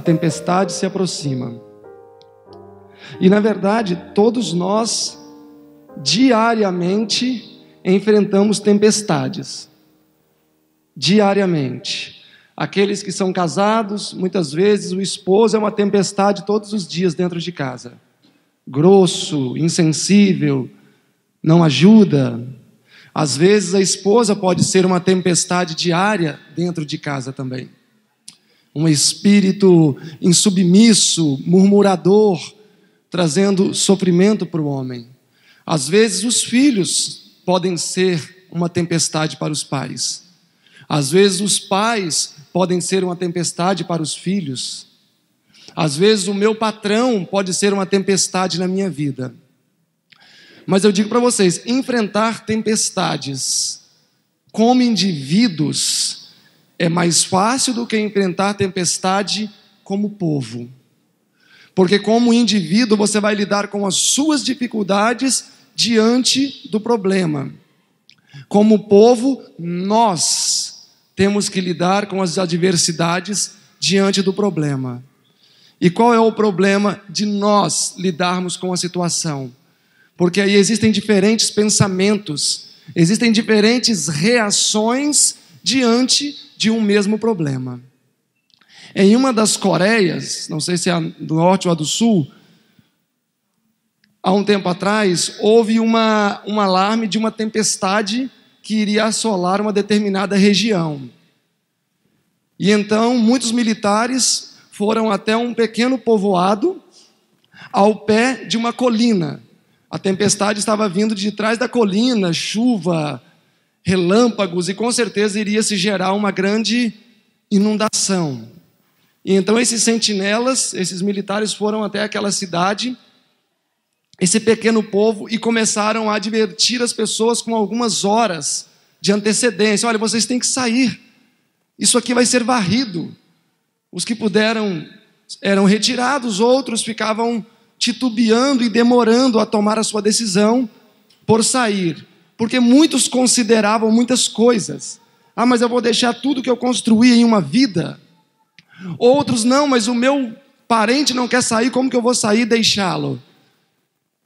a tempestade se aproxima. E na verdade, todos nós diariamente enfrentamos tempestades. Diariamente. Aqueles que são casados, muitas vezes o esposo é uma tempestade todos os dias dentro de casa. Grosso, insensível, não ajuda. Às vezes a esposa pode ser uma tempestade diária dentro de casa também um espírito insubmisso, murmurador, trazendo sofrimento para o homem. Às vezes, os filhos podem ser uma tempestade para os pais. Às vezes, os pais podem ser uma tempestade para os filhos. Às vezes, o meu patrão pode ser uma tempestade na minha vida. Mas eu digo para vocês: enfrentar tempestades como indivíduos é mais fácil do que enfrentar tempestade como povo. Porque, como indivíduo, você vai lidar com as suas dificuldades diante do problema. Como povo, nós temos que lidar com as adversidades diante do problema. E qual é o problema de nós lidarmos com a situação? Porque aí existem diferentes pensamentos, existem diferentes reações diante de um mesmo problema. Em uma das Coreias, não sei se é a do norte ou a do sul, há um tempo atrás, houve uma, um alarme de uma tempestade que iria assolar uma determinada região. E então muitos militares foram até um pequeno povoado ao pé de uma colina. A tempestade estava vindo de trás da colina, chuva, relâmpagos e com certeza iria se gerar uma grande inundação. E então esses sentinelas, esses militares foram até aquela cidade, esse pequeno povo e começaram a advertir as pessoas com algumas horas de antecedência. Olha, vocês têm que sair. Isso aqui vai ser varrido. Os que puderam eram retirados, outros ficavam titubeando e demorando a tomar a sua decisão por sair. Porque muitos consideravam muitas coisas. Ah, mas eu vou deixar tudo que eu construí em uma vida. Outros, não, mas o meu parente não quer sair, como que eu vou sair e deixá-lo?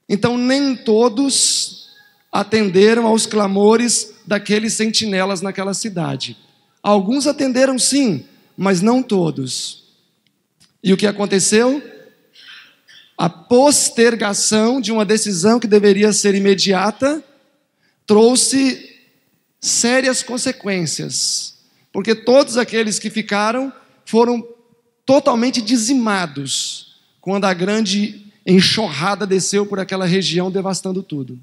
Então, nem todos atenderam aos clamores daqueles sentinelas naquela cidade. Alguns atenderam sim, mas não todos. E o que aconteceu? A postergação de uma decisão que deveria ser imediata trouxe sérias consequências, porque todos aqueles que ficaram foram totalmente dizimados quando a grande enxurrada desceu por aquela região, devastando tudo.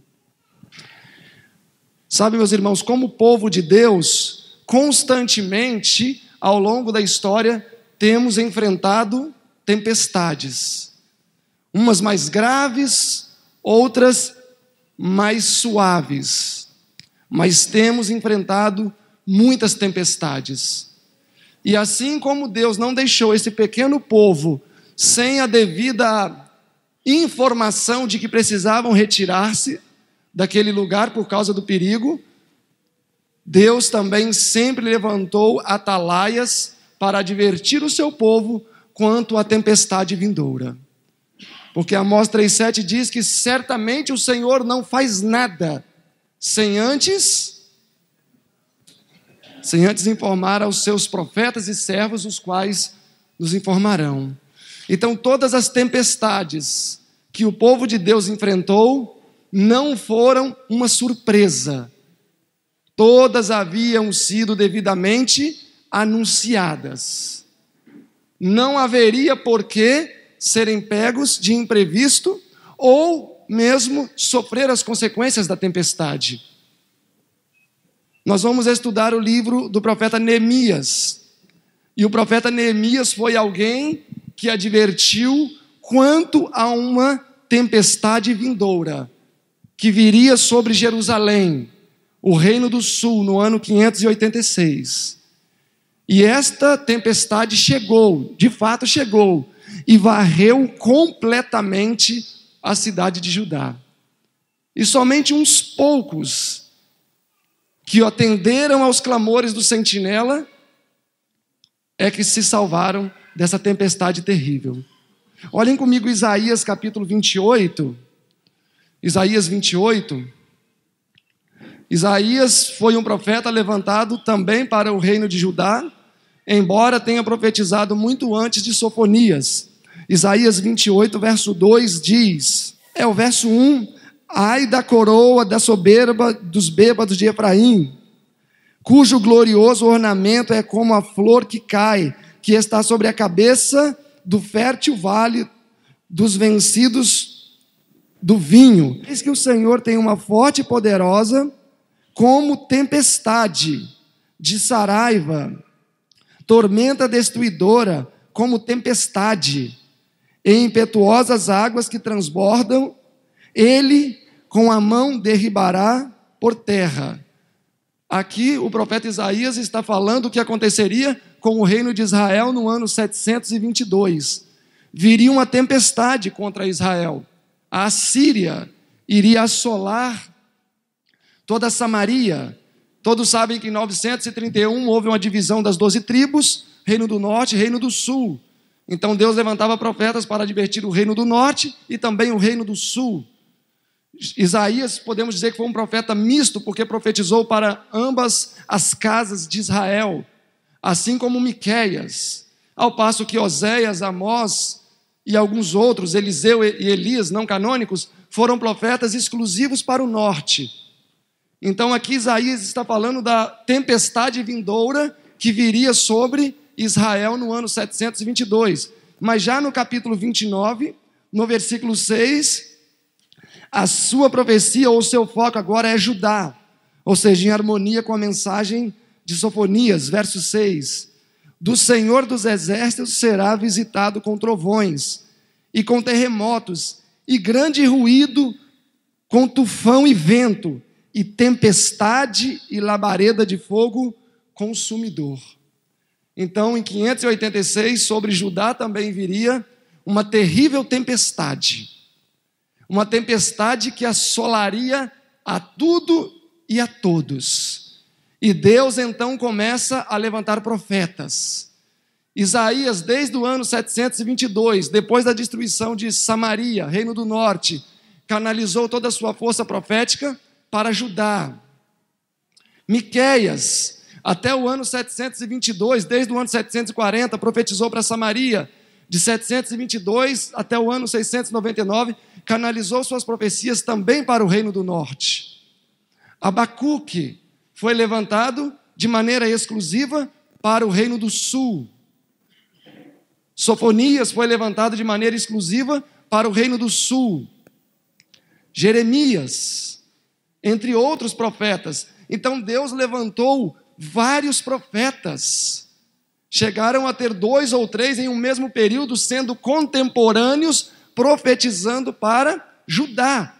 Sabe, meus irmãos, como o povo de Deus, constantemente, ao longo da história, temos enfrentado tempestades, umas mais graves, outras mais suaves, mas temos enfrentado muitas tempestades. E assim como Deus não deixou esse pequeno povo sem a devida informação de que precisavam retirar-se daquele lugar por causa do perigo, Deus também sempre levantou atalaias para advertir o seu povo quanto à tempestade vindoura. Porque Amós 3,7 diz que certamente o Senhor não faz nada sem antes, sem antes informar aos seus profetas e servos, os quais nos informarão. Então, todas as tempestades que o povo de Deus enfrentou não foram uma surpresa. Todas haviam sido devidamente anunciadas. Não haveria porquê serem pegos de imprevisto ou mesmo sofrer as consequências da tempestade. Nós vamos estudar o livro do profeta Neemias. E o profeta Neemias foi alguém que advertiu quanto a uma tempestade vindoura que viria sobre Jerusalém, o reino do sul, no ano 586. E esta tempestade chegou, de fato chegou, e varreu completamente a cidade de Judá. E somente uns poucos que atenderam aos clamores do sentinela é que se salvaram dessa tempestade terrível. Olhem comigo Isaías capítulo 28. Isaías 28. Isaías foi um profeta levantado também para o reino de Judá, embora tenha profetizado muito antes de Sofonias. Isaías 28, verso 2 diz: é o verso 1, ai da coroa da soberba dos bêbados de Efraim, cujo glorioso ornamento é como a flor que cai, que está sobre a cabeça do fértil vale dos vencidos do vinho. Diz que o Senhor tem uma forte e poderosa, como tempestade de saraiva, tormenta destruidora, como tempestade em impetuosas águas que transbordam, ele com a mão derribará por terra. Aqui o profeta Isaías está falando o que aconteceria com o reino de Israel no ano 722. Viria uma tempestade contra Israel. A Síria iria assolar toda Samaria. Todos sabem que em 931 houve uma divisão das doze tribos, reino do norte e reino do sul. Então Deus levantava profetas para advertir o reino do norte e também o reino do sul. Isaías, podemos dizer que foi um profeta misto, porque profetizou para ambas as casas de Israel, assim como Miqueias. Ao passo que Oséias, Amós e alguns outros, Eliseu e Elias, não canônicos, foram profetas exclusivos para o norte. Então aqui Isaías está falando da tempestade vindoura que viria sobre Israel no ano 722. Mas já no capítulo 29, no versículo 6, a sua profecia ou seu foco agora é Judá, ou seja, em harmonia com a mensagem de Sofonias, verso 6. Do Senhor dos Exércitos será visitado com trovões e com terremotos e grande ruído com tufão e vento e tempestade e labareda de fogo consumidor. Então, em 586, sobre Judá também viria uma terrível tempestade. Uma tempestade que assolaria a tudo e a todos. E Deus então começa a levantar profetas. Isaías, desde o ano 722, depois da destruição de Samaria, reino do norte, canalizou toda a sua força profética para Judá. Miqueias, até o ano 722, desde o ano 740, profetizou para Samaria. De 722 até o ano 699, canalizou suas profecias também para o reino do norte. Abacuque foi levantado de maneira exclusiva para o reino do sul. Sofonias foi levantado de maneira exclusiva para o reino do sul. Jeremias, entre outros profetas. Então Deus levantou vários profetas. Chegaram a ter dois ou três em um mesmo período, sendo contemporâneos, profetizando para Judá,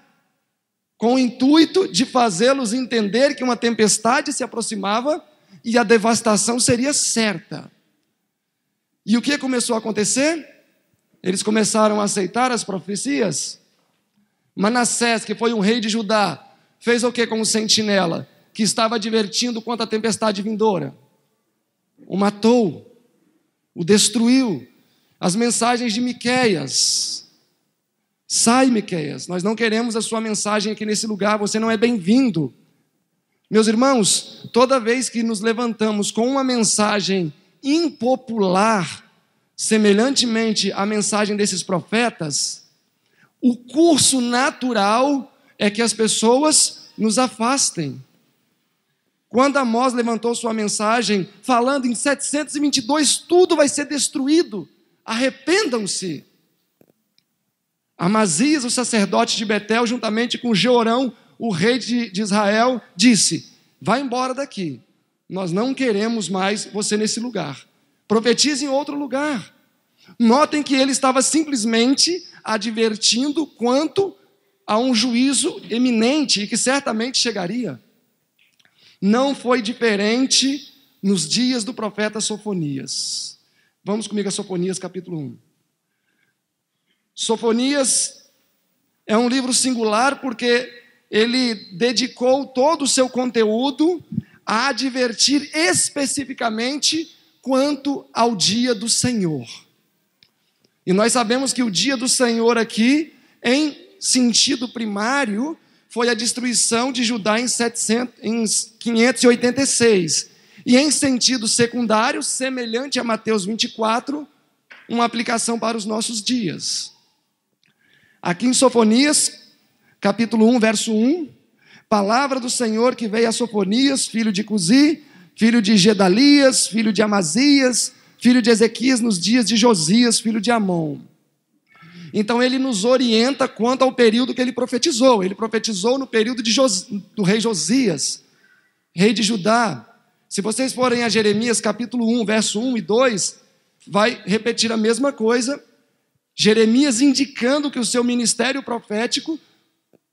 com o intuito de fazê-los entender que uma tempestade se aproximava e a devastação seria certa. E o que começou a acontecer? Eles começaram a aceitar as profecias. Manassés, que foi um rei de Judá, fez o que com o sentinela? que estava divertindo contra a tempestade vindoura. O matou, o destruiu. As mensagens de Miqueias. Sai, Miqueias, nós não queremos a sua mensagem aqui nesse lugar, você não é bem-vindo. Meus irmãos, toda vez que nos levantamos com uma mensagem impopular, semelhantemente à mensagem desses profetas, o curso natural é que as pessoas nos afastem. Quando Amós levantou sua mensagem, falando em 722, tudo vai ser destruído, arrependam-se. Amazias, o sacerdote de Betel, juntamente com Jeorão, o rei de, Israel, disse: Vá embora daqui, nós não queremos mais você nesse lugar. Profetize em outro lugar. Notem que ele estava simplesmente advertindo quanto a um juízo eminente e que certamente chegaria. Não foi diferente nos dias do profeta Sofonias. Vamos comigo a Sofonias capítulo 1. Sofonias é um livro singular porque ele dedicou todo o seu conteúdo a advertir especificamente quanto ao dia do Senhor. E nós sabemos que o dia do Senhor aqui, em sentido primário, foi a destruição de Judá em, 700, em 586. E em sentido secundário, semelhante a Mateus 24, uma aplicação para os nossos dias. Aqui em Sofonias, capítulo 1, verso 1, palavra do Senhor que veio a Sofonias, filho de Cusi, filho de Gedalias, filho de Amazias, filho de Ezequias, nos dias de Josias, filho de Amon. Então ele nos orienta quanto ao período que ele profetizou. Ele profetizou no período Jos... do rei Josias, rei de Judá. Se vocês forem a Jeremias capítulo 1, verso 1 e 2, vai repetir a mesma coisa. Jeremias indicando que o seu ministério profético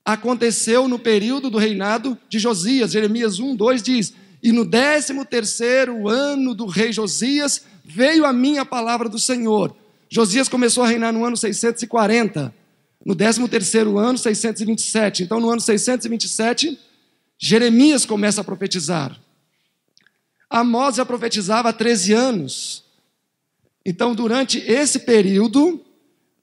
aconteceu no período do reinado de Josias. Jeremias 1, 2 diz: E no décimo terceiro ano do rei Josias veio a minha palavra do Senhor Josias começou a reinar no ano 640, no 13 terceiro ano 627. Então no ano 627, Jeremias começa a profetizar. Amós já profetizava há 13 anos. Então durante esse período,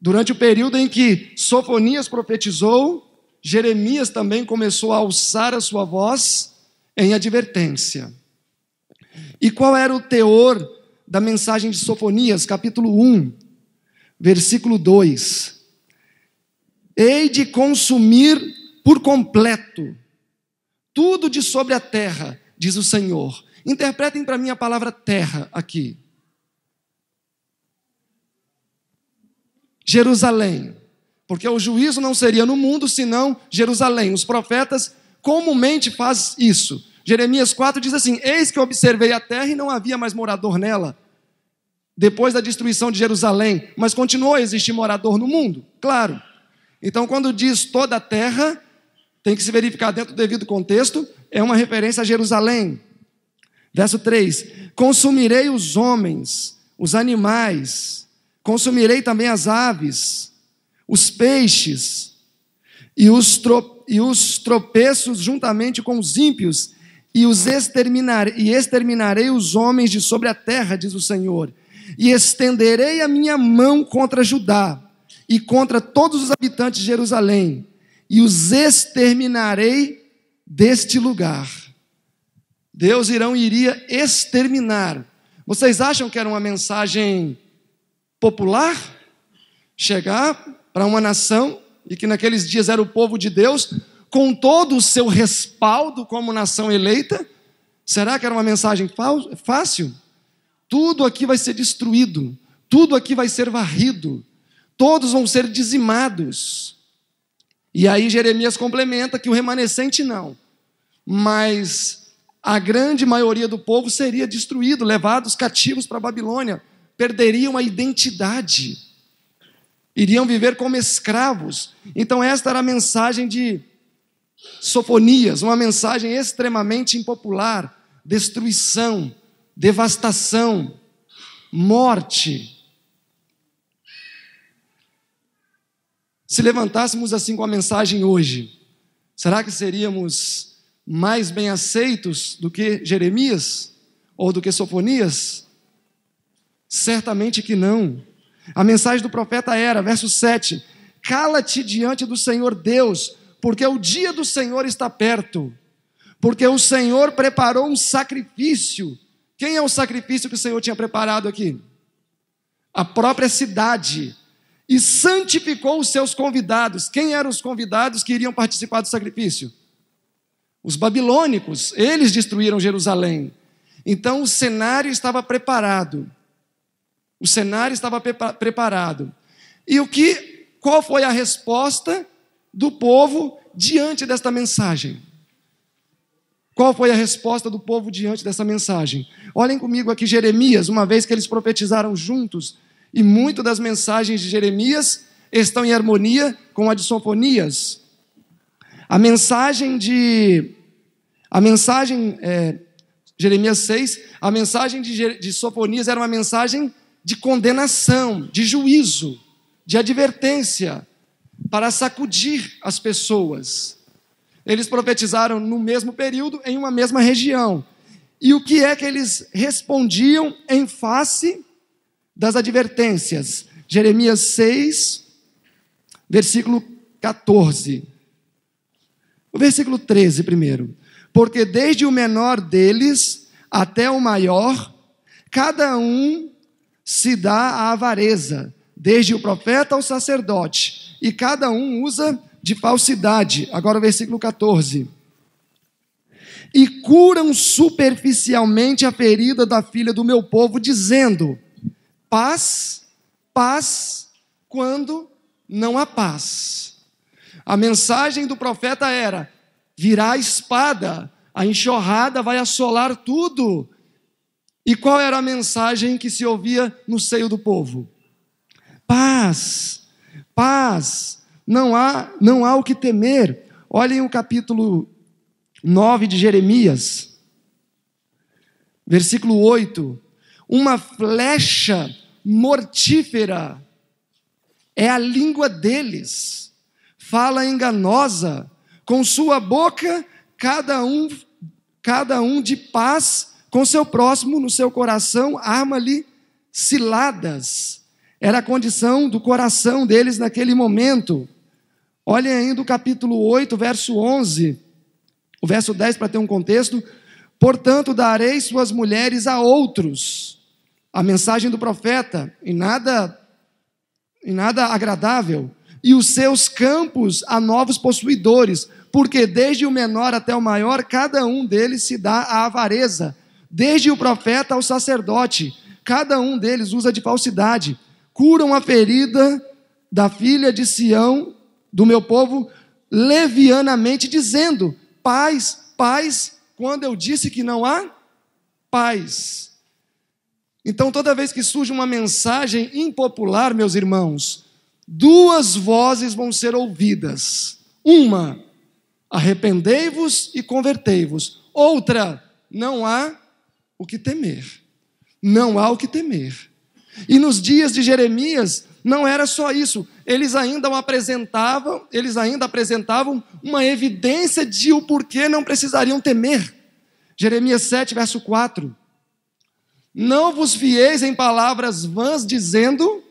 durante o período em que Sofonias profetizou, Jeremias também começou a alçar a sua voz em advertência. E qual era o teor da mensagem de Sofonias, capítulo 1? versículo 2: Hei de consumir por completo tudo de sobre a terra, diz o Senhor. Interpretem para mim a palavra terra aqui. Jerusalém, porque o juízo não seria no mundo, senão Jerusalém. Os profetas comumente fazem isso. Jeremias 4 diz assim: Eis que observei a terra e não havia mais morador nela depois da destruição de Jerusalém, mas continuou a existir morador no mundo, claro. Então, quando diz toda a terra, tem que se verificar dentro do devido contexto, é uma referência a Jerusalém. Verso 3: Consumirei os homens, os animais, consumirei também as aves, os peixes, e os, tro, e os tropeços juntamente com os ímpios, e os exterminar, e exterminarei os homens de sobre a terra, diz o Senhor. E estenderei a minha mão contra Judá e contra todos os habitantes de Jerusalém, e os exterminarei deste lugar. Deus irão iria exterminar. Vocês acham que era uma mensagem popular? Chegar para uma nação e que naqueles dias era o povo de Deus, com todo o seu respaldo como nação eleita? Será que era uma mensagem fácil? Tudo aqui vai ser destruído, tudo aqui vai ser varrido, todos vão ser dizimados. E aí Jeremias complementa que o remanescente não, mas a grande maioria do povo seria destruído, levados cativos para a Babilônia, perderiam a identidade, iriam viver como escravos. Então, esta era a mensagem de Sofonias, uma mensagem extremamente impopular: destruição, devastação, morte. Se levantássemos assim com a mensagem hoje, será que seríamos mais bem aceitos do que Jeremias ou do que Sofonias? Certamente que não. A mensagem do profeta era, verso 7: Cala-te diante do Senhor Deus, porque o dia do Senhor está perto. Porque o Senhor preparou um sacrifício quem é o sacrifício que o Senhor tinha preparado aqui? A própria cidade. E santificou os seus convidados. Quem eram os convidados que iriam participar do sacrifício? Os babilônicos. Eles destruíram Jerusalém. Então o cenário estava preparado. O cenário estava preparado. E o que qual foi a resposta do povo diante desta mensagem? Qual foi a resposta do povo diante dessa mensagem? Olhem comigo aqui Jeremias, uma vez que eles profetizaram juntos, e muito das mensagens de Jeremias estão em harmonia com a de Sofonias. A mensagem de a mensagem é, Jeremias 6, a mensagem de, de Sofonias era uma mensagem de condenação, de juízo, de advertência para sacudir as pessoas. Eles profetizaram no mesmo período, em uma mesma região. E o que é que eles respondiam em face das advertências? Jeremias 6, versículo 14. O versículo 13 primeiro. Porque desde o menor deles até o maior, cada um se dá à avareza, desde o profeta ao sacerdote, e cada um usa de falsidade. Agora o versículo 14. E curam superficialmente a ferida da filha do meu povo, dizendo: paz, paz, quando não há paz. A mensagem do profeta era: virá a espada, a enxurrada vai assolar tudo. E qual era a mensagem que se ouvia no seio do povo? Paz, paz, não há, não há o que temer. Olhem o capítulo 9 de Jeremias, versículo 8. Uma flecha mortífera é a língua deles, fala enganosa, com sua boca cada um cada um de paz com seu próximo no seu coração, arma-lhe ciladas. Era a condição do coração deles naquele momento. Olhem ainda o capítulo 8, verso 11, o verso 10 para ter um contexto. Portanto, darei suas mulheres a outros. A mensagem do profeta, em nada, em nada agradável. E os seus campos a novos possuidores, porque desde o menor até o maior, cada um deles se dá à avareza, desde o profeta ao sacerdote, cada um deles usa de falsidade, curam a ferida da filha de Sião do meu povo levianamente, dizendo: paz, paz, quando eu disse que não há paz. Então, toda vez que surge uma mensagem impopular, meus irmãos, duas vozes vão ser ouvidas. Uma, arrependei-vos e convertei-vos. Outra, não há o que temer. Não há o que temer. E nos dias de Jeremias, não era só isso, eles ainda apresentavam, eles ainda apresentavam uma evidência de o porquê não precisariam temer. Jeremias 7, verso 4. Não vos fieis em palavras vãs dizendo: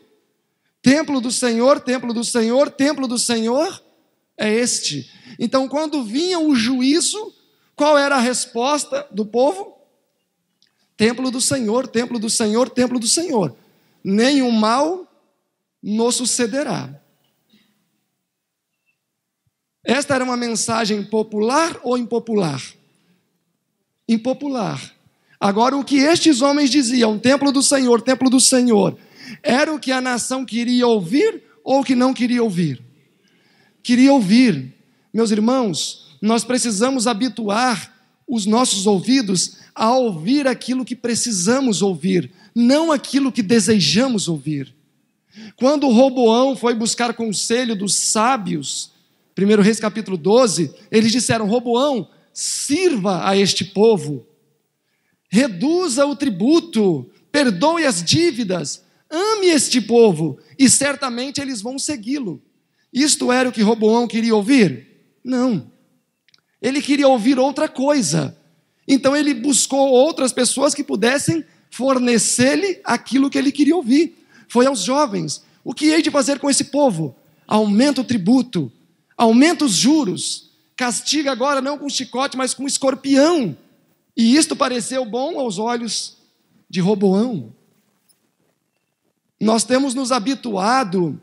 Templo do Senhor, templo do Senhor, templo do Senhor é este. Então, quando vinha o juízo, qual era a resposta do povo? Templo do Senhor, templo do Senhor, templo do Senhor. Nenhum mal nos sucederá. Esta era uma mensagem popular ou impopular? Impopular. Agora, o que estes homens diziam, templo do Senhor, templo do Senhor, era o que a nação queria ouvir ou que não queria ouvir? Queria ouvir. Meus irmãos, nós precisamos habituar os nossos ouvidos a ouvir aquilo que precisamos ouvir, não aquilo que desejamos ouvir. Quando Roboão foi buscar conselho dos sábios, 1 Reis capítulo 12, eles disseram: Roboão, sirva a este povo, reduza o tributo, perdoe as dívidas, ame este povo, e certamente eles vão segui-lo. Isto era o que Roboão queria ouvir? Não. Ele queria ouvir outra coisa. Então ele buscou outras pessoas que pudessem fornecer-lhe aquilo que ele queria ouvir foi aos jovens: O que hei de fazer com esse povo? Aumenta o tributo, aumenta os juros, castiga agora não com chicote, mas com escorpião. E isto pareceu bom aos olhos de Roboão. Nós temos nos habituado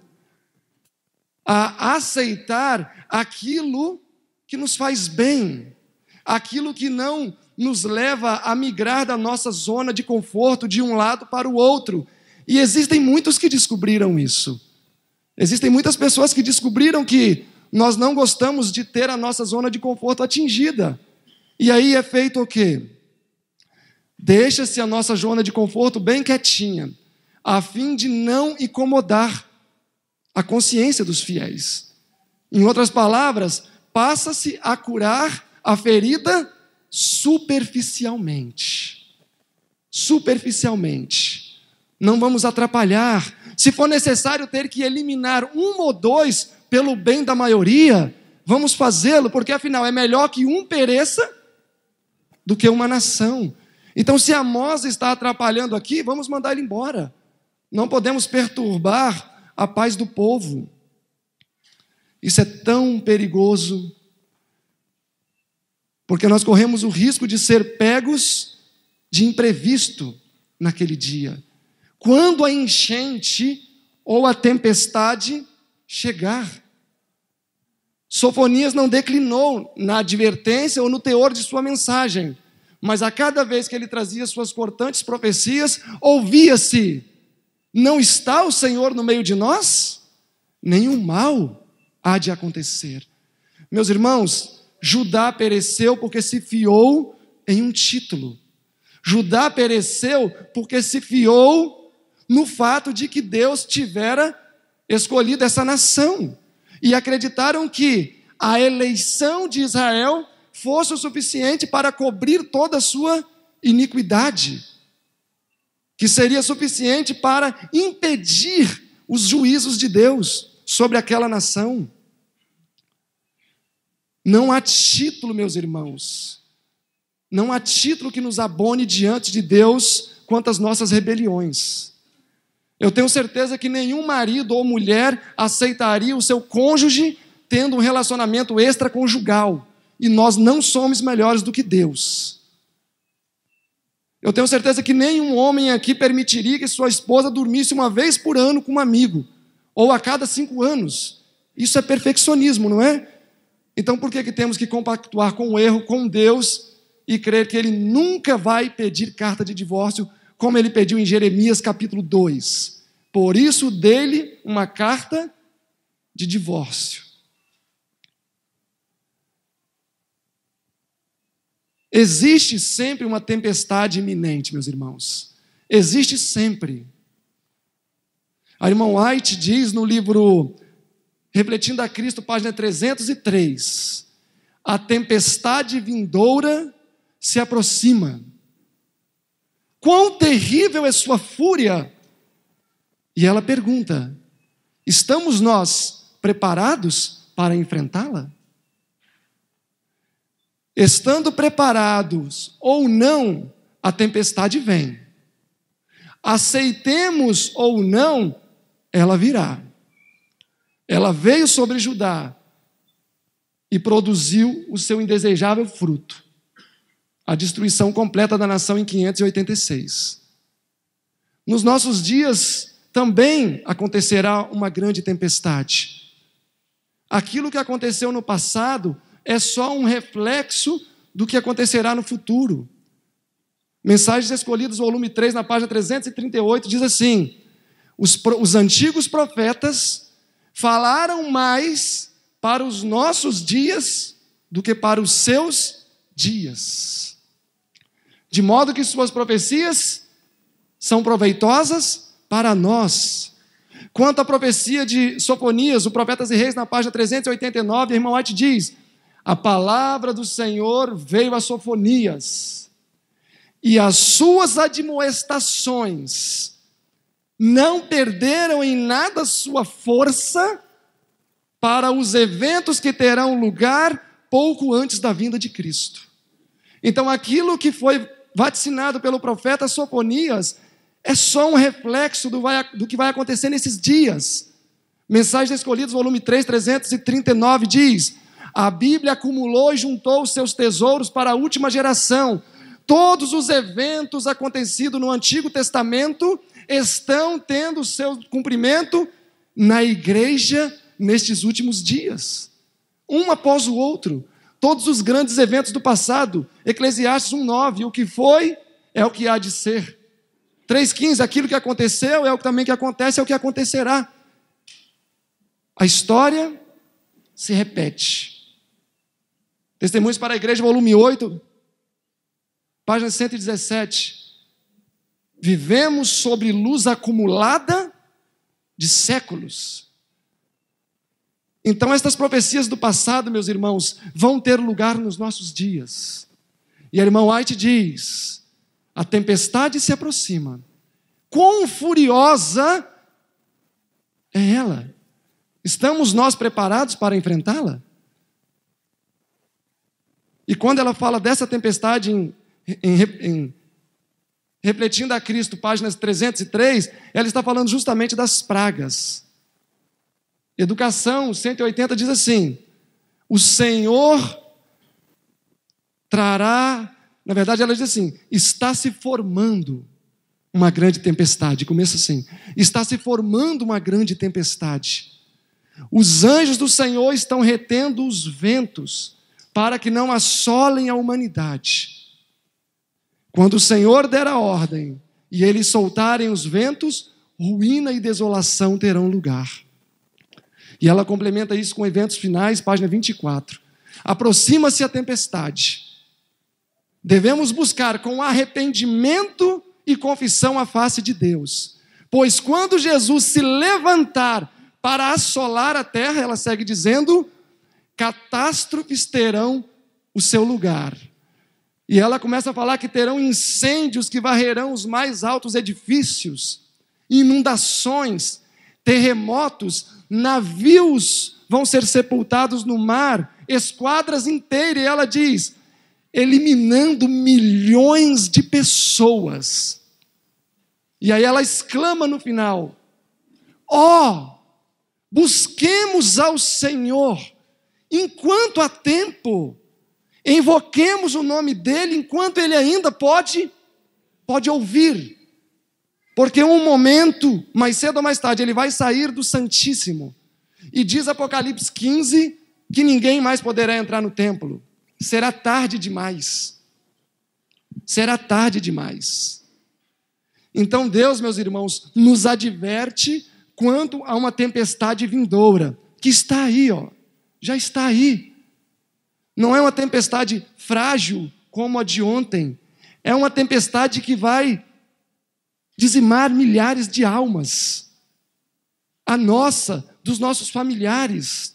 a aceitar aquilo que nos faz bem, aquilo que não nos leva a migrar da nossa zona de conforto de um lado para o outro, e existem muitos que descobriram isso. Existem muitas pessoas que descobriram que nós não gostamos de ter a nossa zona de conforto atingida. E aí é feito o quê? Deixa-se a nossa zona de conforto bem quietinha, a fim de não incomodar a consciência dos fiéis. Em outras palavras, passa-se a curar a ferida superficialmente. Superficialmente não vamos atrapalhar. Se for necessário ter que eliminar um ou dois pelo bem da maioria, vamos fazê-lo, porque afinal é melhor que um pereça do que uma nação. Então, se a Mosa está atrapalhando aqui, vamos mandar ele embora. Não podemos perturbar a paz do povo. Isso é tão perigoso, porque nós corremos o risco de ser pegos de imprevisto naquele dia quando a enchente ou a tempestade chegar. Sofonias não declinou na advertência ou no teor de sua mensagem, mas a cada vez que ele trazia suas cortantes profecias, ouvia-se: Não está o Senhor no meio de nós? Nenhum mal há de acontecer. Meus irmãos, Judá pereceu porque se fiou em um título. Judá pereceu porque se fiou no fato de que Deus tivera escolhido essa nação. E acreditaram que a eleição de Israel fosse o suficiente para cobrir toda a sua iniquidade, que seria suficiente para impedir os juízos de Deus sobre aquela nação. Não há título, meus irmãos, não há título que nos abone diante de Deus quanto às nossas rebeliões. Eu tenho certeza que nenhum marido ou mulher aceitaria o seu cônjuge tendo um relacionamento extraconjugal. E nós não somos melhores do que Deus. Eu tenho certeza que nenhum homem aqui permitiria que sua esposa dormisse uma vez por ano com um amigo, ou a cada cinco anos. Isso é perfeccionismo, não é? Então por que, que temos que compactuar com o erro, com Deus, e crer que Ele nunca vai pedir carta de divórcio, como Ele pediu em Jeremias capítulo 2? Por isso, dele uma carta de divórcio. Existe sempre uma tempestade iminente, meus irmãos. Existe sempre. A irmã White diz no livro Refletindo a Cristo, página 303: A tempestade vindoura se aproxima. Quão terrível é sua fúria! E ela pergunta: estamos nós preparados para enfrentá-la? Estando preparados ou não, a tempestade vem. Aceitemos ou não, ela virá. Ela veio sobre Judá e produziu o seu indesejável fruto a destruição completa da nação em 586. Nos nossos dias, também acontecerá uma grande tempestade. Aquilo que aconteceu no passado é só um reflexo do que acontecerá no futuro. Mensagens Escolhidas, volume 3, na página 338, diz assim: os, os antigos profetas falaram mais para os nossos dias do que para os seus dias. De modo que suas profecias são proveitosas para nós. Quanto à profecia de Sofonias, o Profeta e Reis, na página 389, irmão White diz: A palavra do Senhor veio a Sofonias, e as suas admoestações não perderam em nada sua força para os eventos que terão lugar pouco antes da vinda de Cristo. Então, aquilo que foi vaticinado pelo profeta Sofonias é só um reflexo do, vai, do que vai acontecer nesses dias. Mensagem Escolhidos, volume 3, 339 diz: A Bíblia acumulou e juntou seus tesouros para a última geração. Todos os eventos acontecidos no Antigo Testamento estão tendo seu cumprimento na igreja nestes últimos dias. Um após o outro, todos os grandes eventos do passado, Eclesiastes 1:9, o que foi é o que há de ser. 3,15, aquilo que aconteceu é o que também que acontece, é o que acontecerá. A história se repete. Testemunhos para a Igreja, volume 8, página 117. Vivemos sobre luz acumulada de séculos. Então, estas profecias do passado, meus irmãos, vão ter lugar nos nossos dias. E a irmã White diz: a tempestade se aproxima. Quão furiosa é ela? Estamos nós preparados para enfrentá-la? E quando ela fala dessa tempestade, em, em, em, refletindo a Cristo, páginas 303, ela está falando justamente das pragas. Educação 180 diz assim: O Senhor trará na verdade, ela diz assim: está se formando uma grande tempestade. Começa assim: está se formando uma grande tempestade. Os anjos do Senhor estão retendo os ventos para que não assolem a humanidade. Quando o Senhor der a ordem e eles soltarem os ventos, ruína e desolação terão lugar. E ela complementa isso com eventos finais, página 24. Aproxima-se a tempestade Devemos buscar com arrependimento e confissão a face de Deus. Pois quando Jesus se levantar para assolar a terra, ela segue dizendo: catástrofes terão o seu lugar. E ela começa a falar que terão incêndios que varrerão os mais altos edifícios, inundações, terremotos, navios vão ser sepultados no mar, esquadras inteiras. E ela diz: eliminando milhões de pessoas. E aí ela exclama no final: Ó, oh, busquemos ao Senhor enquanto há tempo, invoquemos o nome dele enquanto ele ainda pode pode ouvir. Porque um momento, mais cedo ou mais tarde, ele vai sair do Santíssimo. E diz Apocalipse 15 que ninguém mais poderá entrar no templo será tarde demais. Será tarde demais. Então Deus, meus irmãos, nos adverte quanto a uma tempestade vindoura, que está aí, ó, já está aí. Não é uma tempestade frágil como a de ontem, é uma tempestade que vai dizimar milhares de almas, a nossa, dos nossos familiares,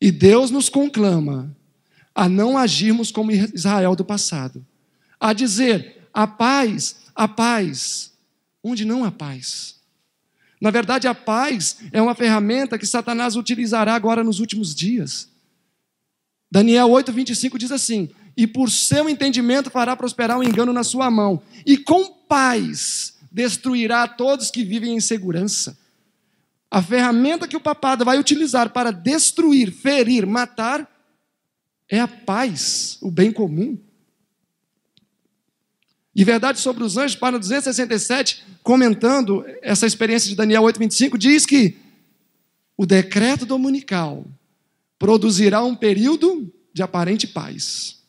e Deus nos conclama a não agirmos como Israel do passado, a dizer: a paz, a paz, onde não há paz. Na verdade, a paz é uma ferramenta que Satanás utilizará agora nos últimos dias. Daniel 25 diz assim: "E por seu entendimento fará prosperar o um engano na sua mão, e com paz destruirá todos que vivem em segurança." a ferramenta que o papado vai utilizar para destruir, ferir, matar, é a paz, o bem comum. E verdade sobre os anjos, para 267, comentando essa experiência de Daniel 8,25, diz que o decreto dominical produzirá um período de aparente paz.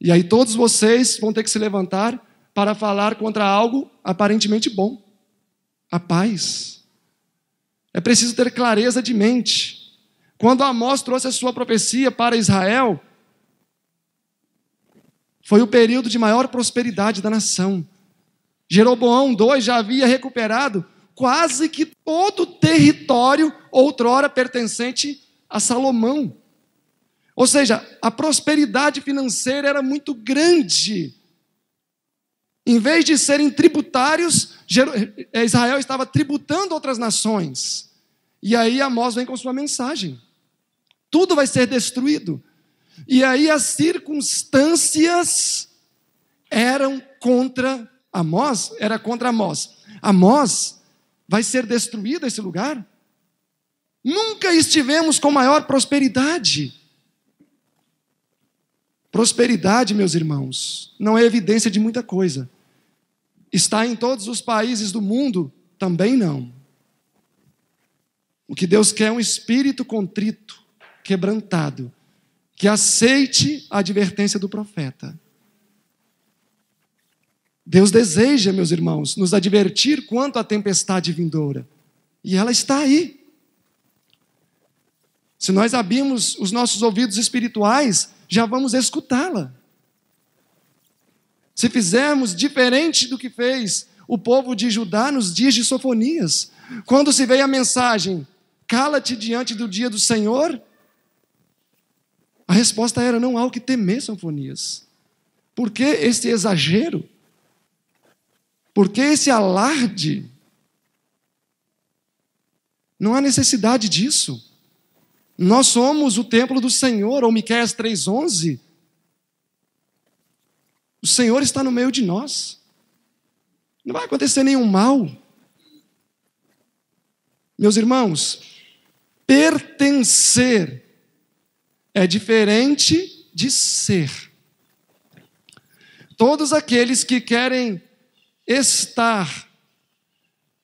E aí todos vocês vão ter que se levantar para falar contra algo aparentemente bom. A paz. É preciso ter clareza de mente. Quando Amós trouxe a sua profecia para Israel, foi o período de maior prosperidade da nação. Jeroboão II já havia recuperado quase que todo o território outrora pertencente a Salomão. Ou seja, a prosperidade financeira era muito grande em vez de serem tributários, eh, Israel estava tributando outras nações. E aí Amós vem com sua mensagem: tudo vai ser destruído. E aí as circunstâncias eram contra Amós, era contra Amós. Amós vai ser destruído esse lugar? Nunca estivemos com maior prosperidade. Prosperidade, meus irmãos, não é evidência de muita coisa está em todos os países do mundo? Também não. O que Deus quer é um espírito contrito, quebrantado, que aceite a advertência do profeta. Deus deseja, meus irmãos, nos advertir quanto à tempestade vindoura. E ela está aí. Se nós abrirmos os nossos ouvidos espirituais, já vamos escutá-la. Se fizermos diferente do que fez o povo de Judá nos dias de Sofonias, quando se veio a mensagem: cala-te diante do dia do Senhor, a resposta era: não há o que temer, Sofonias. Por que esse exagero? Por que esse alarde? Não há necessidade disso. Nós somos o templo do Senhor, ou Miqueias 3:11 o Senhor está no meio de nós. Não vai acontecer nenhum mal. Meus irmãos, pertencer é diferente de ser. Todos aqueles que querem estar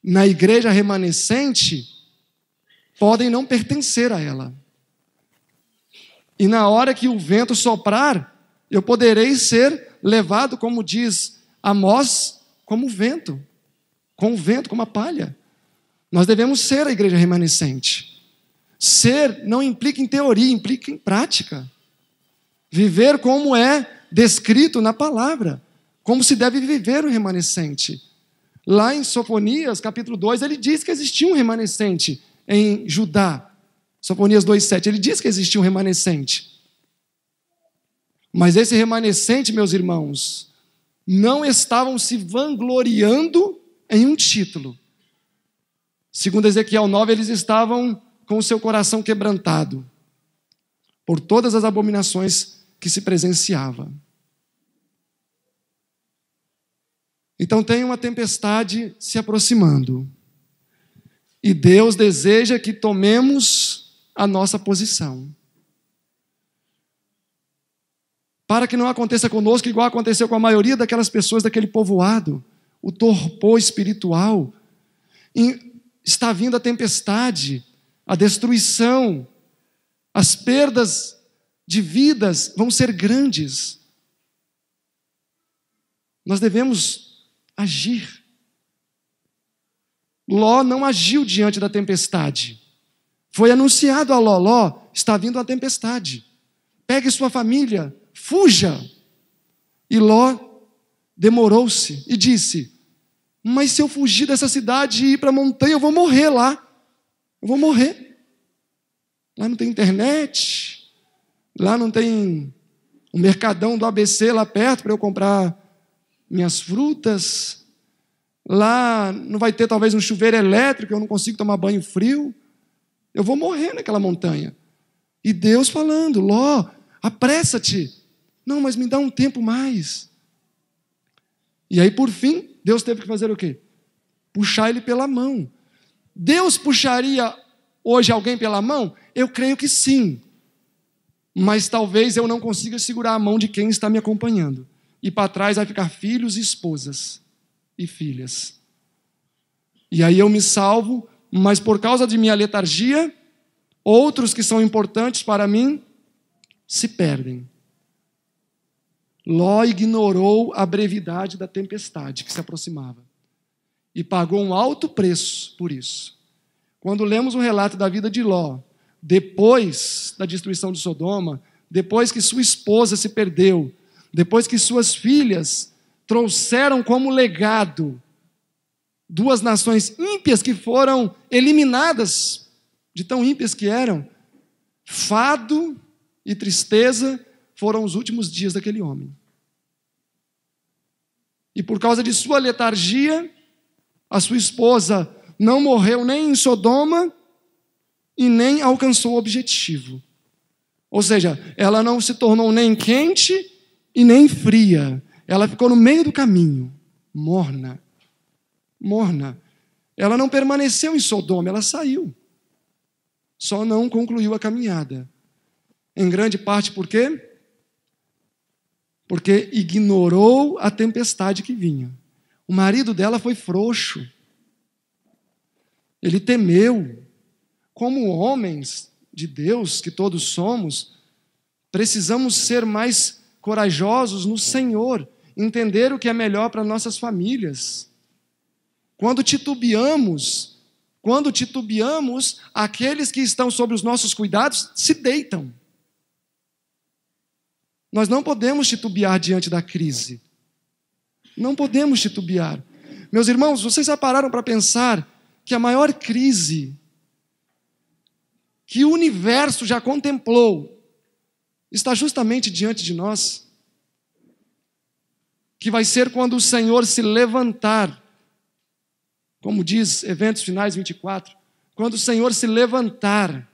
na igreja remanescente podem não pertencer a ela. E na hora que o vento soprar, eu poderei ser levado, como diz Amós, como vento, com o vento, como a palha. Nós devemos ser a igreja remanescente. Ser não implica em teoria, implica em prática. Viver como é descrito na palavra, como se deve viver o remanescente. Lá em Sofonias, capítulo 2, ele diz que existia um remanescente em Judá. Sofonias 2,7, ele diz que existia um remanescente. Mas esse remanescente, meus irmãos, não estavam se vangloriando em um título. Segundo Ezequiel 9, eles estavam com o seu coração quebrantado por todas as abominações que se presenciava. Então tem uma tempestade se aproximando. E Deus deseja que tomemos a nossa posição para que não aconteça conosco igual aconteceu com a maioria daquelas pessoas daquele povoado, o torpor espiritual. E está vindo a tempestade, a destruição, as perdas de vidas vão ser grandes. Nós devemos agir. Ló não agiu diante da tempestade. Foi anunciado a Ló: Ló, está vindo a tempestade. Pegue sua família, fuja. E Ló demorou-se e disse: Mas se eu fugir dessa cidade e ir para a montanha, eu vou morrer lá. Eu vou morrer. Lá não tem internet, lá não tem um mercadão do ABC lá perto para eu comprar minhas frutas. Lá não vai ter talvez um chuveiro elétrico, eu não consigo tomar banho frio. Eu vou morrer naquela montanha. E Deus falando: Ló, apressa-te não, mas me dá um tempo mais. E aí, por fim, Deus teve que fazer o quê? Puxar ele pela mão. Deus puxaria hoje alguém pela mão? Eu creio que sim. Mas talvez eu não consiga segurar a mão de quem está me acompanhando. E para trás vai ficar filhos e esposas e filhas. E aí eu me salvo, mas por causa de minha letargia, outros que são importantes para mim se perdem. Ló ignorou a brevidade da tempestade que se aproximava e pagou um alto preço por isso. Quando lemos o um relato da vida de Ló, depois da destruição de Sodoma, depois que sua esposa se perdeu, depois que suas filhas trouxeram como legado duas nações ímpias que foram eliminadas de tão ímpias que eram, fado e tristeza foram os últimos dias daquele homem. E por causa de sua letargia, a sua esposa não morreu nem em Sodoma e nem alcançou o objetivo. Ou seja, ela não se tornou nem quente e nem fria. Ela ficou no meio do caminho, morna. Morna. Ela não permaneceu em Sodoma, ela saiu. Só não concluiu a caminhada. Em grande parte por quê? porque ignorou a tempestade que vinha. O marido dela foi frouxo. Ele temeu. Como homens de Deus, que todos somos, precisamos ser mais corajosos no Senhor, entender o que é melhor para nossas famílias. Quando titubeamos, quando titubeamos, aqueles que estão sob os nossos cuidados se deitam. Nós não podemos titubear diante da crise. Não podemos titubear. Meus irmãos, vocês já pararam para pensar que a maior crise que o universo já contemplou está justamente diante de nós? Que vai ser quando o Senhor se levantar, como diz Eventos Finais 24, quando o Senhor se levantar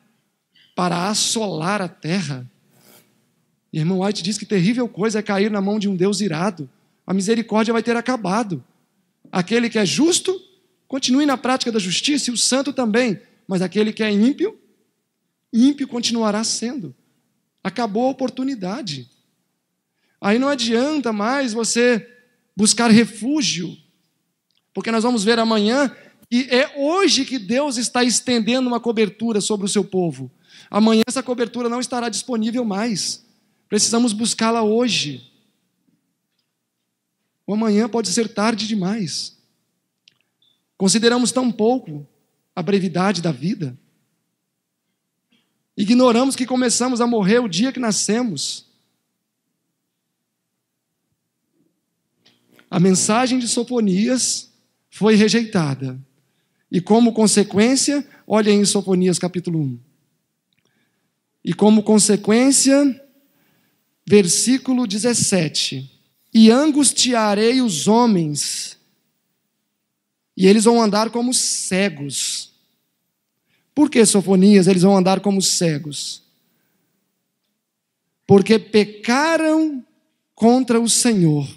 para assolar a terra Irmão White diz que terrível coisa é cair na mão de um Deus irado. A misericórdia vai ter acabado. Aquele que é justo, continue na prática da justiça, e o santo também. Mas aquele que é ímpio, ímpio continuará sendo. Acabou a oportunidade. Aí não adianta mais você buscar refúgio, porque nós vamos ver amanhã e é hoje que Deus está estendendo uma cobertura sobre o seu povo. Amanhã essa cobertura não estará disponível mais. Precisamos buscá-la hoje. O amanhã pode ser tarde demais. Consideramos tão pouco a brevidade da vida. Ignoramos que começamos a morrer o dia que nascemos. A mensagem de Sofonias foi rejeitada. E como consequência, olhem em Sofonias capítulo 1. E como consequência, versículo 17: E angustiarei os homens, e eles vão andar como cegos. Por que, Sofonias, eles vão andar como cegos? Porque pecaram contra o Senhor,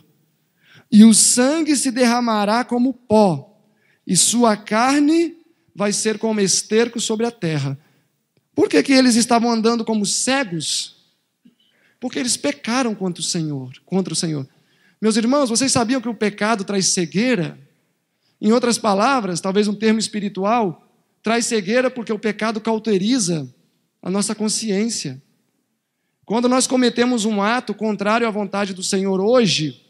e o sangue se derramará como pó, e sua carne vai ser como esterco sobre a terra. Por que, que eles estavam andando como cegos? porque eles pecaram contra o Senhor, contra o Senhor. Meus irmãos, vocês sabiam que o pecado traz cegueira? Em outras palavras, talvez um termo espiritual, traz cegueira porque o pecado cauteriza a nossa consciência. Quando nós cometemos um ato contrário à vontade do Senhor hoje,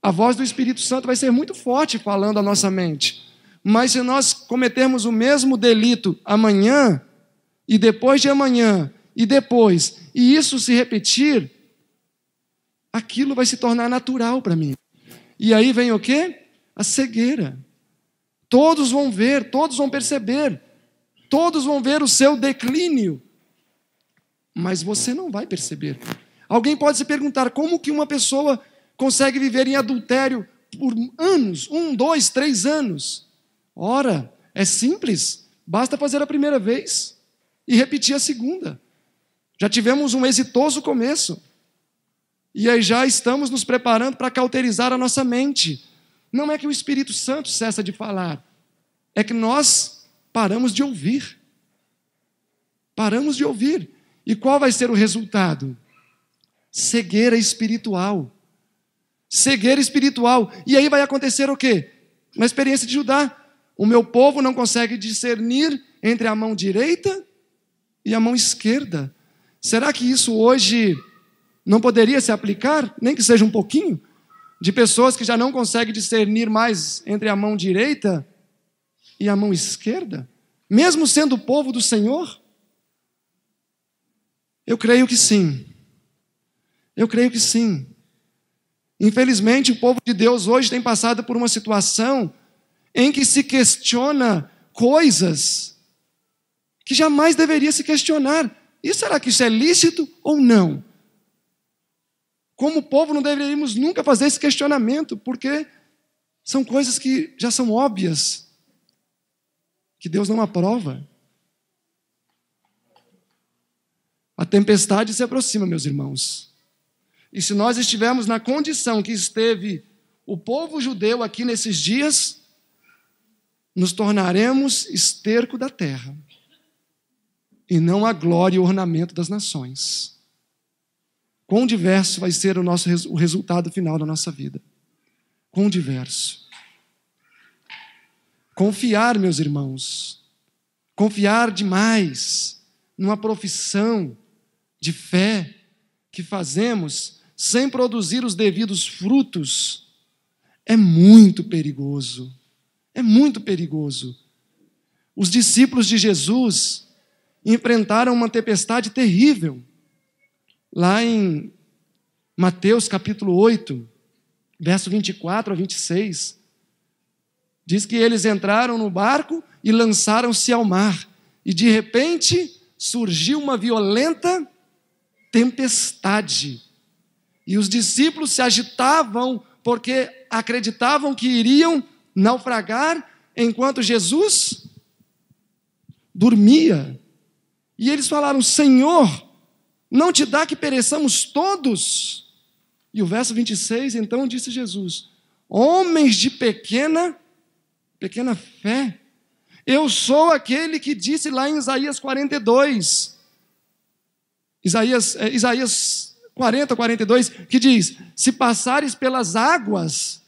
a voz do Espírito Santo vai ser muito forte falando à nossa mente. Mas se nós cometermos o mesmo delito amanhã e depois de amanhã, e depois, e isso se repetir, aquilo vai se tornar natural para mim. E aí vem o quê? A cegueira. Todos vão ver, todos vão perceber, todos vão ver o seu declínio, mas você não vai perceber. Alguém pode se perguntar como que uma pessoa consegue viver em adultério por anos, um, dois, três anos. Ora, é simples, basta fazer a primeira vez e repetir a segunda. Já tivemos um exitoso começo. E aí já estamos nos preparando para cauterizar a nossa mente. Não é que o Espírito Santo cessa de falar, é que nós paramos de ouvir. Paramos de ouvir. E qual vai ser o resultado? Cegueira espiritual. Cegueira espiritual. E aí vai acontecer o quê? Uma experiência de Judá. O meu povo não consegue discernir entre a mão direita e a mão esquerda. Será que isso hoje não poderia se aplicar, nem que seja um pouquinho, de pessoas que já não conseguem discernir mais entre a mão direita e a mão esquerda, mesmo sendo o povo do Senhor? Eu creio que sim. Eu creio que sim. Infelizmente, o povo de Deus hoje tem passado por uma situação em que se questiona coisas que jamais deveria se questionar. E será que isso é lícito ou não? Como povo, não deveríamos nunca fazer esse questionamento, porque são coisas que já são óbvias, que Deus não aprova. A tempestade se aproxima, meus irmãos. E se nós estivermos na condição que esteve o povo judeu aqui nesses dias, nos tornaremos esterco da terra e não a glória e o ornamento das nações. Quão diverso vai ser o, nosso, o resultado final da nossa vida. Quão diverso. Confiar, meus irmãos, confiar demais numa profissão de fé que fazemos sem produzir os devidos frutos é muito perigoso. É muito perigoso. Os discípulos de Jesus enfrentaram uma tempestade terrível. Lá em Mateus capítulo 8, verso 24 a 26, diz que eles entraram no barco e lançaram-se ao mar, e de repente surgiu uma violenta tempestade. E os discípulos se agitavam porque acreditavam que iriam naufragar enquanto Jesus dormia. E eles falaram: Senhor, não te dá que pereçamos todos? E o verso 26, então disse Jesus: Homens de pequena, pequena fé, eu sou aquele que disse lá em Isaías 42, Isaías, é, Isaías 40, 42, que diz: Se passares pelas águas,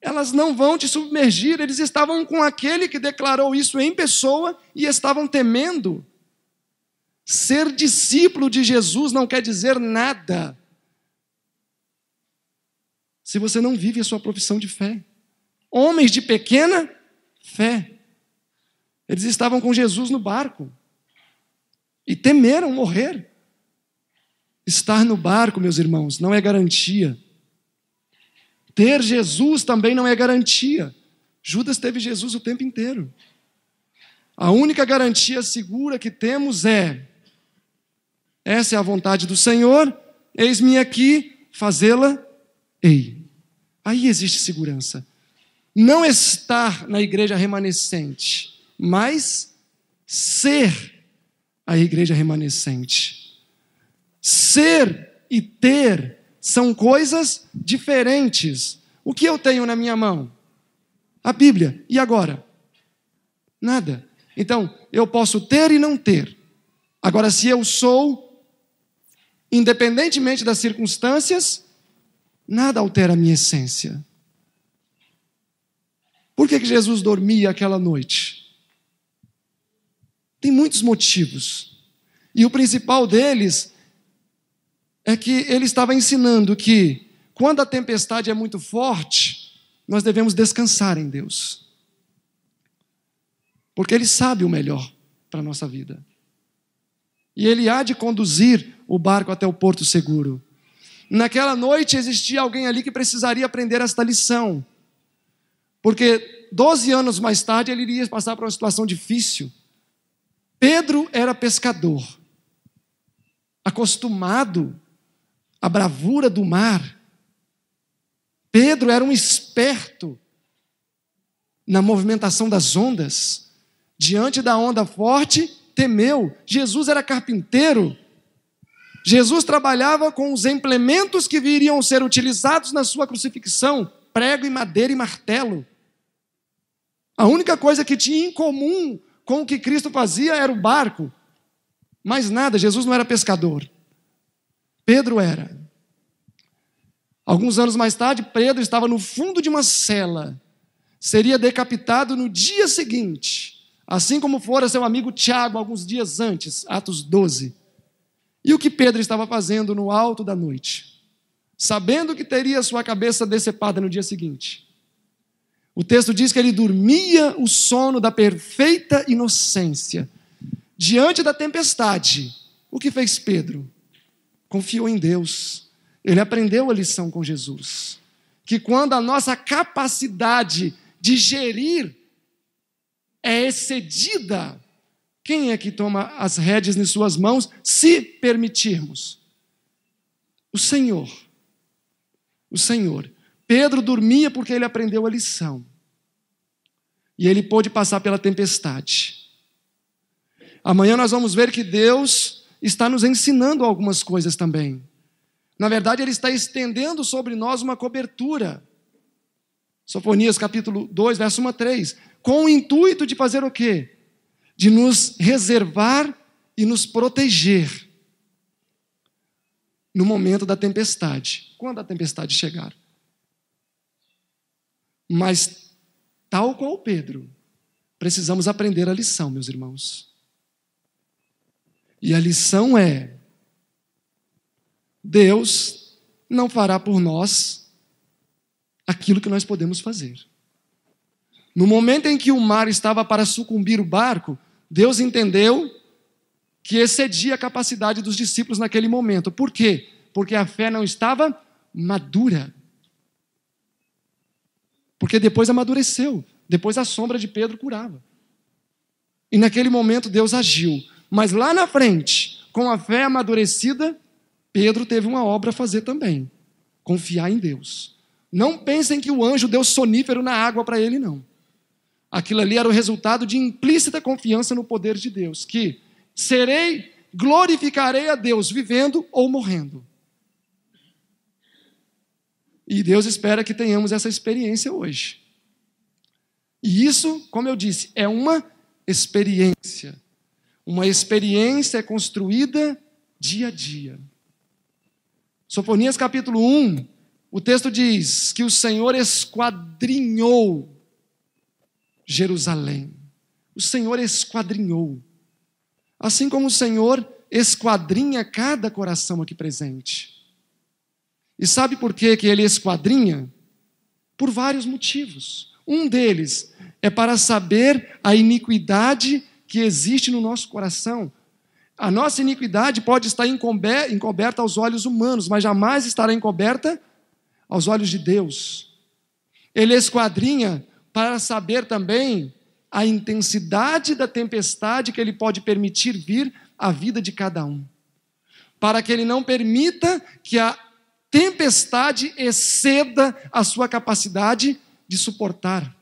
elas não vão te submergir. Eles estavam com aquele que declarou isso em pessoa e estavam temendo. Ser discípulo de Jesus não quer dizer nada se você não vive a sua profissão de fé. Homens de pequena fé. Eles estavam com Jesus no barco e temeram morrer. Estar no barco, meus irmãos, não é garantia ter Jesus também não é garantia. Judas teve Jesus o tempo inteiro. A única garantia segura que temos é: essa é a vontade do Senhor, eis-me aqui, fazê-la, ei. Aí existe segurança. Não estar na igreja remanescente, mas ser a igreja remanescente. Ser e ter são coisas diferentes. O que eu tenho na minha mão? A Bíblia. E agora? Nada. Então, eu posso ter e não ter. Agora, se eu sou, independentemente das circunstâncias, nada altera a minha essência. Por que, que Jesus dormia aquela noite? Tem muitos motivos. E o principal deles é que ele estava ensinando que quando a tempestade é muito forte, nós devemos descansar em Deus. Porque Ele sabe o melhor para a nossa vida. E Ele há de conduzir o barco até o porto seguro. Naquela noite existia alguém ali que precisaria aprender esta lição. Porque 12 anos mais tarde ele iria passar por uma situação difícil. Pedro era pescador, acostumado a bravura do mar. Pedro era um esperto na movimentação das ondas. Diante da onda forte, temeu. Jesus era carpinteiro. Jesus trabalhava com os implementos que viriam ser utilizados na sua crucifixão: prego e madeira e martelo. A única coisa que tinha em comum com o que Cristo fazia era o barco. Mais nada, Jesus não era pescador. Pedro era. Alguns anos mais tarde, Pedro estava no fundo de uma cela. Seria decapitado no dia seguinte, assim como fora seu amigo Tiago alguns dias antes, Atos 12. E o que Pedro estava fazendo no alto da noite? Sabendo que teria sua cabeça decepada no dia seguinte. O texto diz que ele dormia o sono da perfeita inocência. Diante da tempestade, o que fez Pedro? confiou em Deus. Ele aprendeu a lição com Jesus. Que quando a nossa capacidade de gerir é excedida, quem é que toma as rédeas em suas mãos se permitirmos? O Senhor. O Senhor. Pedro dormia porque ele aprendeu a lição. E ele pôde passar pela tempestade. Amanhã nós vamos ver que Deus está nos ensinando algumas coisas também. Na verdade, ele está estendendo sobre nós uma cobertura. Sofonias capítulo 2, verso 1 a 3. Com o intuito de fazer o quê? De nos reservar e nos proteger no momento da tempestade, quando a tempestade chegar. Mas, tal qual Pedro, precisamos aprender a lição, meus irmãos. E a lição é: Deus não fará por nós aquilo que nós podemos fazer. No momento em que o mar estava para sucumbir o barco, Deus entendeu que excedia a capacidade dos discípulos naquele momento. Por quê? Porque a fé não estava madura. Porque depois amadureceu, depois a sombra de Pedro curava. E naquele momento Deus agiu. Mas lá na frente, com a fé amadurecida, Pedro teve uma obra a fazer também: confiar em Deus. Não pensem que o anjo deu sonífero na água para ele, não. Aquilo ali era o resultado de implícita confiança no poder de Deus, que serei, glorificarei a Deus, vivendo ou morrendo. E Deus espera que tenhamos essa experiência hoje. E isso, como eu disse, é uma experiência. Uma experiência é construída dia a dia. Sofonias capítulo 1, o texto diz que o Senhor esquadrinhou Jerusalém. O Senhor esquadrinhou. Assim como o Senhor esquadrinha cada coração aqui presente. E sabe por que, que ele esquadrinha? Por vários motivos. Um deles é para saber a iniquidade que existe no nosso coração. A nossa iniquidade pode estar encoberta aos olhos humanos, mas jamais estará encoberta aos olhos de Deus. Ele esquadrinha para saber também a intensidade da tempestade que ele pode permitir vir à vida de cada um, para que ele não permita que a tempestade exceda a sua capacidade de suportar.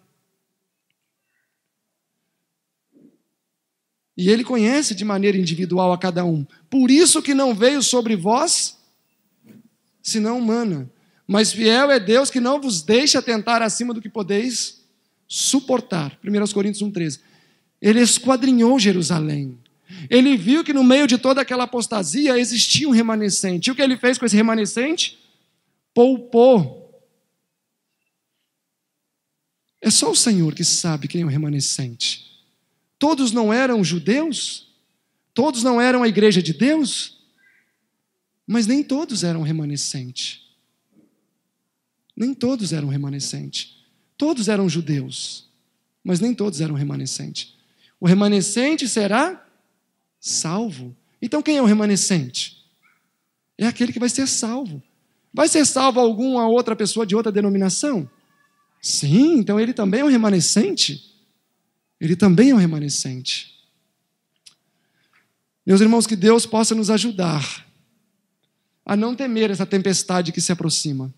E ele conhece de maneira individual a cada um. Por isso que não veio sobre vós senão humana. Mas fiel é Deus que não vos deixa tentar acima do que podeis suportar. 1 Coríntios 1,13. Ele esquadrinhou Jerusalém. Ele viu que no meio de toda aquela apostasia existia um remanescente. E o que ele fez com esse remanescente? Poupou. É só o Senhor que sabe quem é o remanescente. Todos não eram judeus? Todos não eram a igreja de Deus? Mas nem todos eram remanescente. Nem todos eram remanescente. Todos eram judeus, mas nem todos eram remanescente. O remanescente será salvo. Então quem é o remanescente? É aquele que vai ser salvo. Vai ser salvo alguma outra pessoa de outra denominação? Sim, então ele também é um remanescente. Ele também é um remanescente. Meus irmãos, que Deus possa nos ajudar a não temer essa tempestade que se aproxima.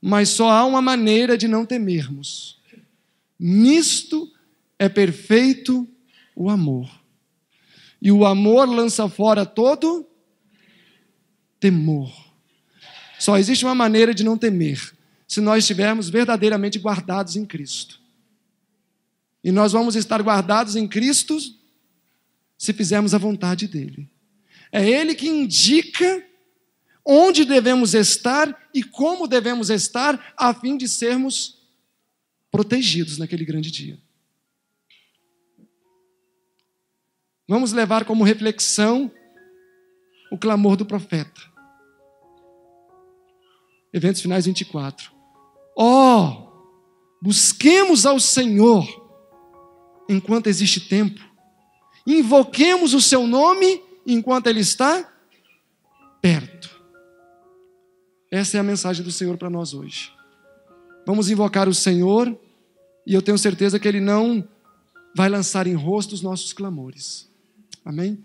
Mas só há uma maneira de não temermos. Nisto é perfeito o amor. E o amor lança fora todo temor. Só existe uma maneira de não temer, se nós estivermos verdadeiramente guardados em Cristo. E nós vamos estar guardados em Cristo se fizermos a vontade dele. É ele que indica onde devemos estar e como devemos estar a fim de sermos protegidos naquele grande dia. Vamos levar como reflexão o clamor do profeta. Eventos finais 24. Ó, oh, busquemos ao Senhor enquanto existe tempo. Invoquemos o seu nome enquanto ele está perto. Essa é a mensagem do Senhor para nós hoje. Vamos invocar o Senhor e eu tenho certeza que ele não vai lançar em rosto os nossos clamores. Amém?